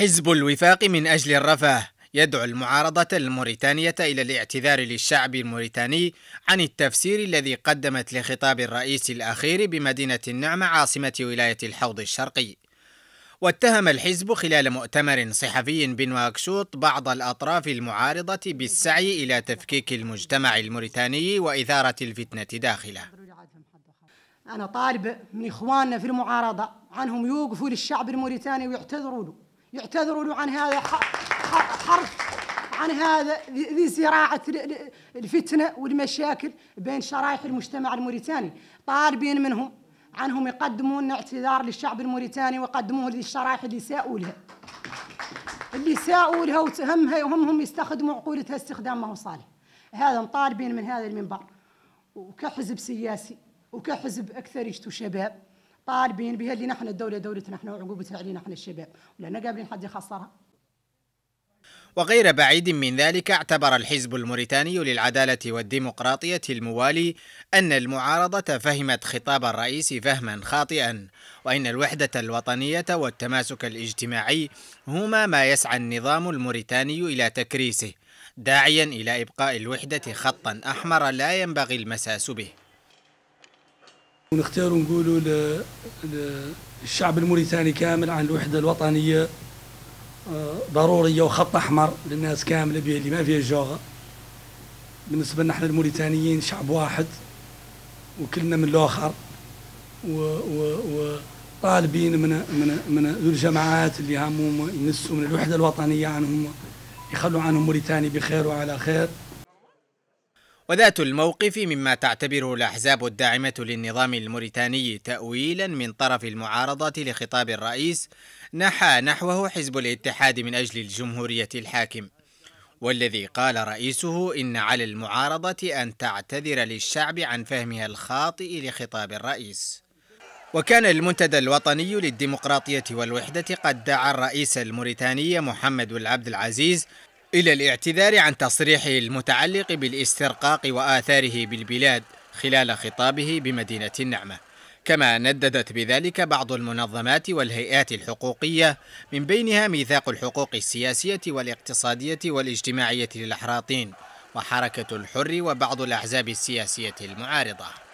حزب الوفاق من أجل الرفاه يدعو المعارضة الموريتانية إلى الاعتذار للشعب الموريتاني عن التفسير الذي قدمت لخطاب الرئيس الأخير بمدينة النعمة عاصمة ولاية الحوض الشرقي واتهم الحزب خلال مؤتمر صحفي بنواكشوط بعض الأطراف المعارضة بالسعي إلى تفكيك المجتمع الموريتاني وإثارة الفتنة داخله أنا طالب من إخواننا في المعارضة عنهم يوقفوا للشعب الموريتاني ويعتذروا له يعتذرون عن هذا حرف عن هذا زراعة الفتنة والمشاكل بين شرائح المجتمع الموريتاني طالبين منهم عنهم يقدموا لنا اعتذار للشعب الموريتاني ويقدموه للشرائح اللي ساءوا لها اللي ساءوا لها وتهمها هم هم يستخدموا عقولتها استخدام ما هو صالح هذا مطالبين من هذا المنبر وكحزب سياسي وكحزب أكثر شباب طالبين بها اللي نحن الدولة دولتنا نحن وعقوبتها علينا نحن الشباب ولأن قابلين حد يخسرها وغير بعيد من ذلك اعتبر الحزب الموريتاني للعدالة والديمقراطية الموالي أن المعارضة فهمت خطاب الرئيس فهما خاطئا وإن الوحدة الوطنية والتماسك الاجتماعي هما ما يسعى النظام الموريتاني إلى تكريسه داعيا إلى إبقاء الوحدة خطا أحمر لا ينبغي المساس به ونختاروا ونقولوا للشعب الموريتاني كامل عن الوحدة الوطنية آه، ضرورية وخط أحمر للناس كاملة اللي ما فيها جوغة بالنسبة لنا احنا الموريتانيين شعب واحد وكلنا من الآخر وطالبين من من من الجماعات اللي هم ينسوا من الوحدة الوطنية عنهم يخلوا عنهم موريتاني بخير وعلى خير وذات الموقف مما تعتبره الأحزاب الداعمة للنظام الموريتاني تأويلا من طرف المعارضة لخطاب الرئيس نحى نحوه حزب الاتحاد من أجل الجمهورية الحاكم والذي قال رئيسه إن على المعارضة أن تعتذر للشعب عن فهمها الخاطئ لخطاب الرئيس وكان المنتدى الوطني للديمقراطية والوحدة قد دعا الرئيس الموريتاني محمد العبد العزيز إلى الاعتذار عن تصريحه المتعلق بالاسترقاق وآثاره بالبلاد خلال خطابه بمدينة النعمة كما نددت بذلك بعض المنظمات والهيئات الحقوقية من بينها ميثاق الحقوق السياسية والاقتصادية والاجتماعية للأحراطين وحركة الحر وبعض الأحزاب السياسية المعارضة